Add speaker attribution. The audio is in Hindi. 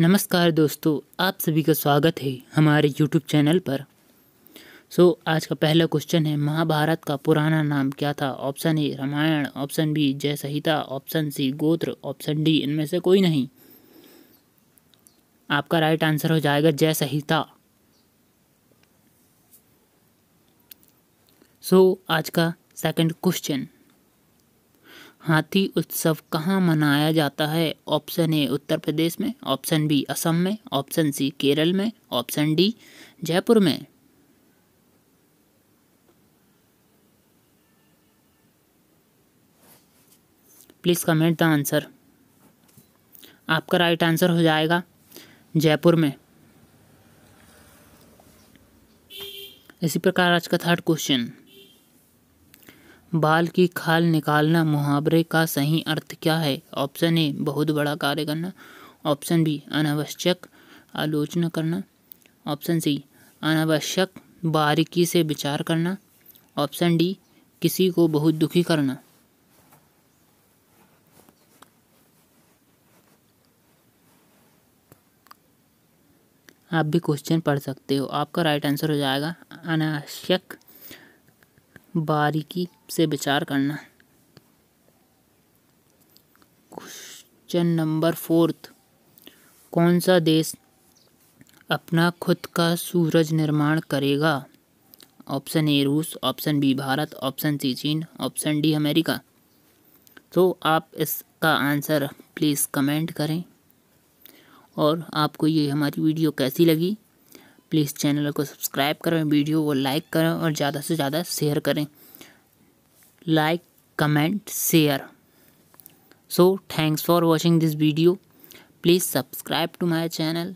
Speaker 1: नमस्कार दोस्तों आप सभी का स्वागत है हमारे यूट्यूब चैनल पर सो so, आज का पहला क्वेश्चन है महाभारत का पुराना नाम क्या था option A Ramayan option B Jaya Samhita option C गोत्र ऑप्शन डी इनमें से कोई नहीं आपका राइट आंसर हो जाएगा जय संहिता सो so, आज का सेकंड क्वेश्चन हाथी उत्सव कहाँ मनाया जाता है ऑप्शन ए उत्तर प्रदेश में ऑप्शन बी असम में ऑप्शन सी केरल में ऑप्शन डी जयपुर में प्लीज़ कमेंट द आंसर आपका राइट आंसर हो जाएगा जयपुर में इसी प्रकार आज का थर्ड क्वेश्चन बाल की खाल निकालना मुहावरे का सही अर्थ क्या है ऑप्शन ए बहुत बड़ा कार्य करना ऑप्शन बी अनावश्यक आलोचना करना ऑप्शन सी अनावश्यक बारीकी से विचार करना ऑप्शन डी किसी को बहुत दुखी करना आप भी क्वेश्चन पढ़ सकते हो आपका राइट आंसर हो जाएगा अनावश्यक बारीकी से विचार करना क्वेश्चन नंबर फोर्थ कौन सा देश अपना खुद का सूरज निर्माण करेगा ऑप्शन ए रूस option B Bharat option C चीन ऑप्शन डी अमेरिका तो आप इसका आंसर प्लीज़ कमेंट करें और आपको ये हमारी वीडियो कैसी लगी प्लीज़ चैनल को सब्सक्राइब करें वीडियो को लाइक करें और ज़्यादा से ज़्यादा शेयर करें like comment share so thanks for watching this video please subscribe to my channel